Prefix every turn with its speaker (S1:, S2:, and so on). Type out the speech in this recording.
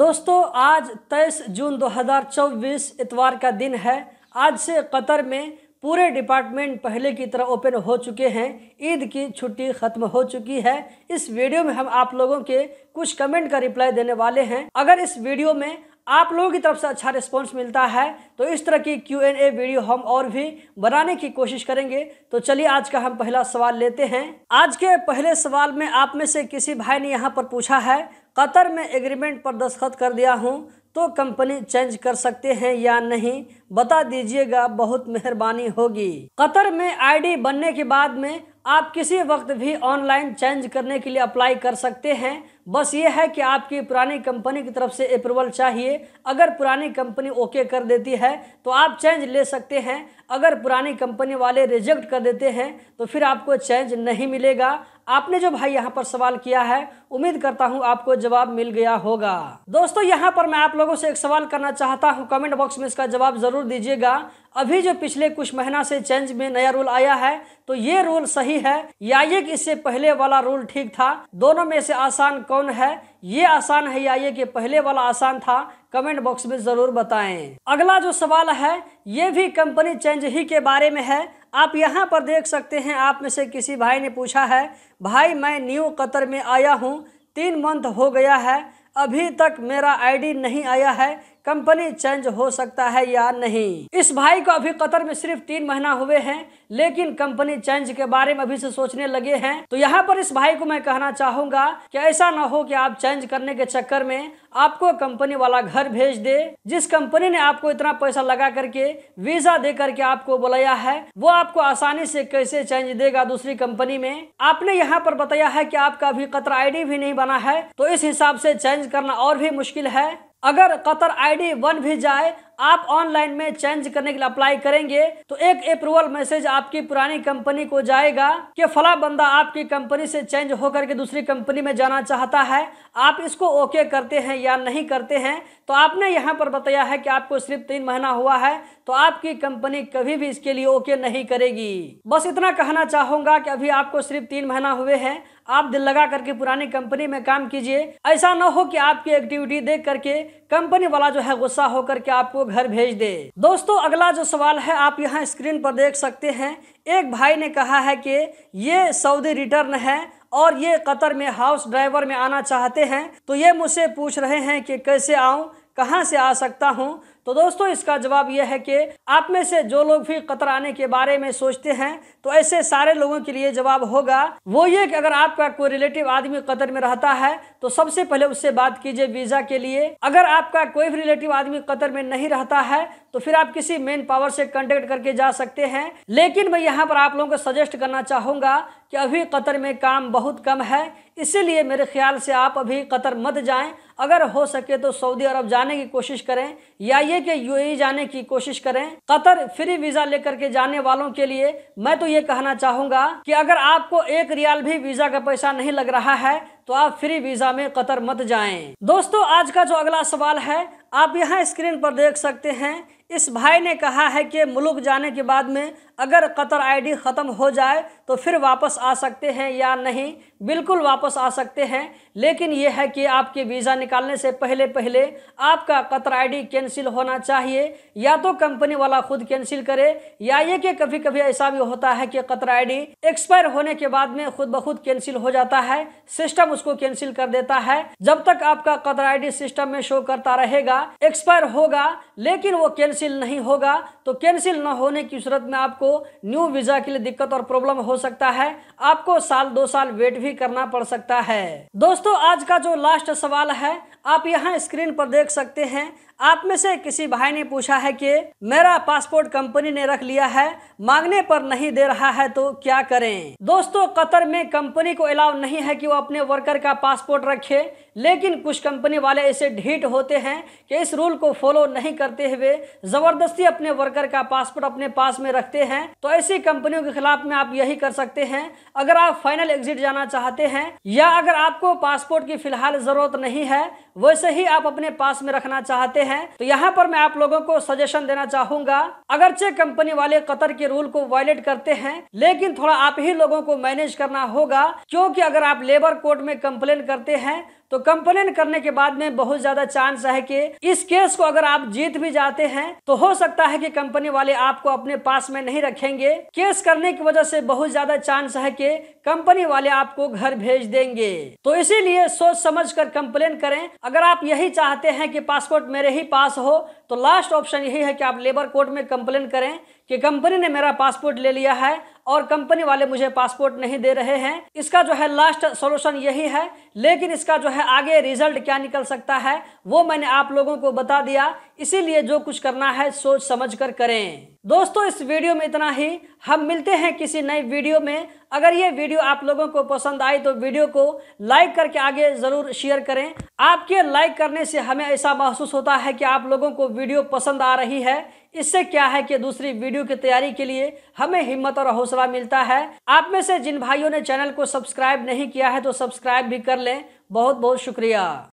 S1: दोस्तों आज 23 जून 2024 इतवार का दिन है आज से कतर में पूरे डिपार्टमेंट पहले की तरह ओपन हो चुके हैं ईद की छुट्टी ख़त्म हो चुकी है इस वीडियो में हम आप लोगों के कुछ कमेंट का रिप्लाई देने वाले हैं अगर इस वीडियो में आप लोगों की तरफ से अच्छा रिस्पॉन्स मिलता है तो इस तरह की क्यू एन ए वीडियो हम और भी बनाने की कोशिश करेंगे तो चलिए आज का हम पहला सवाल लेते हैं आज के पहले सवाल में आप में से किसी भाई ने यहाँ पर पूछा है कतर में एग्रीमेंट पर दस्तखत कर दिया हूँ तो कंपनी चेंज कर सकते हैं या नहीं बता दीजिएगा बहुत मेहरबानी होगी कतर में आईडी बनने के बाद में आप किसी वक्त भी ऑनलाइन चेंज करने के लिए अप्लाई कर सकते हैं बस ये है कि आपकी पुरानी कंपनी की तरफ से अप्रूवल चाहिए अगर पुरानी कंपनी ओके कर देती है तो आप चेंज ले सकते हैं अगर पुरानी कंपनी वाले रिजेक्ट कर देते हैं तो फिर आपको चेंज नहीं मिलेगा आपने जो भाई यहाँ पर सवाल किया है उम्मीद करता हूँ आपको जवाब मिल गया होगा दोस्तों यहाँ पर मैं आप लोगों से एक सवाल करना चाहता हूँ कमेंट बॉक्स में इसका जवाब ज़रूर दीजिएगा अभी जो पिछले कुछ महीना से चेंज में नया रूल आया है तो ये रूल सही है या ये इससे पहले वाला रूल ठीक था दोनों में से आसान कौन है ये आसान है या ये कि पहले वाला आसान था कमेंट बॉक्स में ज़रूर बताएं अगला जो सवाल है ये भी कंपनी चेंज ही के बारे में है आप यहाँ पर देख सकते हैं आप में से किसी भाई ने पूछा है भाई मैं न्यू कतर में आया हूँ तीन मंथ हो गया है अभी तक मेरा आईडी नहीं आया है कंपनी चेंज हो सकता है या नहीं इस भाई को अभी कतर में सिर्फ तीन महीना हुए हैं लेकिन कंपनी चेंज के बारे में अभी से सोचने लगे हैं तो यहाँ पर इस भाई को मैं कहना चाहूंगा कि ऐसा ना हो कि आप चेंज करने के चक्कर में आपको कंपनी वाला घर भेज दे जिस कंपनी ने आपको इतना पैसा लगा करके वीजा दे करके आपको बुलाया है वो आपको आसानी से कैसे चेंज देगा दूसरी कंपनी में आपने यहाँ पर बताया है की आपका अभी कतर आई भी नहीं बना है तो इस हिसाब से चेंज करना और भी मुश्किल है अगर कतर आईडी वन भी जाए आप ऑनलाइन में चेंज करने के लिए अप्लाई करेंगे तो एक अप्रूवल मैसेज आपकी पुरानी कंपनी को जाएगा कि फला बंदा आपकी कंपनी से चेंज होकर के दूसरी कंपनी में जाना चाहता है आप इसको ओके करते हैं या नहीं करते हैं तो आपने यहाँ पर बताया है कि आपको सिर्फ तीन महीना हुआ है तो आपकी कंपनी कभी भी इसके लिए ओके नहीं करेगी बस इतना कहना चाहूंगा कि अभी आपको सिर्फ तीन महीना हुए हैं आप दिल लगा करके पुरानी कंपनी में काम कीजिए ऐसा ना हो कि आपकी एक्टिविटी देख करके कंपनी वाला जो है गुस्सा होकर के आपको घर भेज दे दोस्तों अगला जो सवाल है आप यहाँ स्क्रीन पर देख सकते हैं एक भाई ने कहा है कि ये सऊदी रिटर्न है और ये कतर में हाउस ड्राइवर में आना चाहते हैं तो ये मुझसे पूछ रहे हैं कि कैसे आऊँ कहाँ से आ सकता हूँ तो दोस्तों इसका जवाब यह है कि आप में से जो लोग भी कतर आने के बारे में सोचते हैं तो ऐसे सारे लोगों के लिए जवाब होगा वो ये कि अगर आपका कोई रिलेटिव आदमी कतर में रहता है तो सबसे पहले उससे बात कीजिए वीज़ा के लिए अगर आपका कोई भी रिलेटिव आदमी कतर में नहीं रहता है तो फिर आप किसी मेन पावर से कॉन्टेक्ट करके जा सकते हैं लेकिन मैं यहाँ पर आप लोगों को सजेस्ट करना चाहूंगा कि अभी कतर में काम बहुत कम है इसीलिए मेरे ख्याल से आप अभी कतर मत जाएं अगर हो सके तो सऊदी अरब जाने की कोशिश करें या ये कि यूएई जाने की कोशिश करें कतर फ्री वीज़ा लेकर के जाने वालों के लिए मैं तो ये कहना चाहूँगा कि अगर आपको एक रियाल भी वीज़ा का पैसा नहीं लग रहा है तो आप फ्री वीज़ा में कतर मत जाएं दोस्तों आज का जो अगला सवाल है आप यहाँ स्क्रीन पर देख सकते हैं इस भाई ने कहा है कि मुल्क जाने के बाद में अगर कतर आईडी ख़त्म हो जाए तो फिर वापस आ सकते हैं या नहीं बिल्कुल वापस आ सकते हैं लेकिन यह है कि आपके वीज़ा निकालने से पहले पहले आपका कतर आईडी कैंसिल होना चाहिए या तो कंपनी वाला खुद कैंसिल करे या ये कि कभी कभी ऐसा भी होता है कि कतर आईडी एक्सपायर होने के बाद में खुद ब खुद कैंसिल हो जाता है सिस्टम उसको कैंसिल कर देता है जब तक आपका कतर डी सिस्टम में शो करता रहेगा एक्सपायर होगा लेकिन वो कैंसिल नहीं होगा तो कैंसिल न होने की सूरत में आपको न्यू वीज़ा के लिए दिक्कत और प्रॉब्लम हो सकता है आपको साल दो साल वेट भी करना पड़ सकता है दोस्तों आज का जो लास्ट सवाल है आप यहाँ स्क्रीन पर देख सकते हैं आप में से किसी भाई ने पूछा है कि मेरा पासपोर्ट कंपनी ने रख लिया है मांगने पर नहीं दे रहा है तो क्या करें दोस्तों कतर में कंपनी को अलाउ नहीं है कि वो अपने वर्कर का पासपोर्ट रखे लेकिन कुछ कंपनी वाले ऐसे ढीट होते हैं कि इस रूल को फॉलो नहीं करते हुए ज़बरदस्ती अपने वर्कर का पासपोर्ट अपने पास में रखते हैं तो ऐसी कंपनियों के खिलाफ में आप यही कर सकते हैं अगर आप फाइनल एग्जिट जाना चाहते हैं या अगर आपको पासपोर्ट की फिलहाल ज़रूरत नहीं है वैसे ही आप अपने पास में रखना चाहते हैं हैं तो यहाँ पर मैं आप लोगों को सजेशन देना चाहूंगा अगरचे कंपनी वाले कतर के रूल को वायलेट करते हैं लेकिन थोड़ा आप ही लोगों को मैनेज करना होगा क्योंकि अगर आप लेबर कोर्ट में कंप्लेन करते हैं तो कंप्लेन करने के बाद में बहुत ज्यादा चांस है कि इस केस को अगर आप जीत भी जाते हैं तो हो सकता है कि कंपनी वाले आपको अपने पास में नहीं रखेंगे केस करने की वजह से बहुत ज्यादा चांस है कि कंपनी वाले आपको घर भेज देंगे तो इसीलिए सोच समझ कर कंप्लेन करें अगर आप यही चाहते हैं कि पासपोर्ट मेरे ही पास हो तो लास्ट ऑप्शन यही है कि आप लेबर कोर्ट में कंप्लेन करें कि कंपनी ने मेरा पासपोर्ट ले लिया है और कंपनी वाले मुझे पासपोर्ट नहीं दे रहे हैं इसका जो है लास्ट सॉल्यूशन यही है लेकिन इसका जो है आगे रिजल्ट क्या निकल सकता है वो मैंने आप लोगों को बता दिया इसीलिए जो कुछ करना है सोच समझ कर करें दोस्तों इस वीडियो में इतना ही हम मिलते हैं किसी नए वीडियो में अगर ये वीडियो आप लोगों को पसंद आई तो वीडियो को लाइक करके आगे ज़रूर शेयर करें आपके लाइक करने से हमें ऐसा महसूस होता है कि आप लोगों को वीडियो पसंद आ रही है इससे क्या है कि दूसरी वीडियो की तैयारी के लिए हमें हिम्मत और हौसला मिलता है आप में से जिन भाइयों ने चैनल को सब्सक्राइब नहीं किया है तो सब्सक्राइब भी कर लें बहुत बहुत शुक्रिया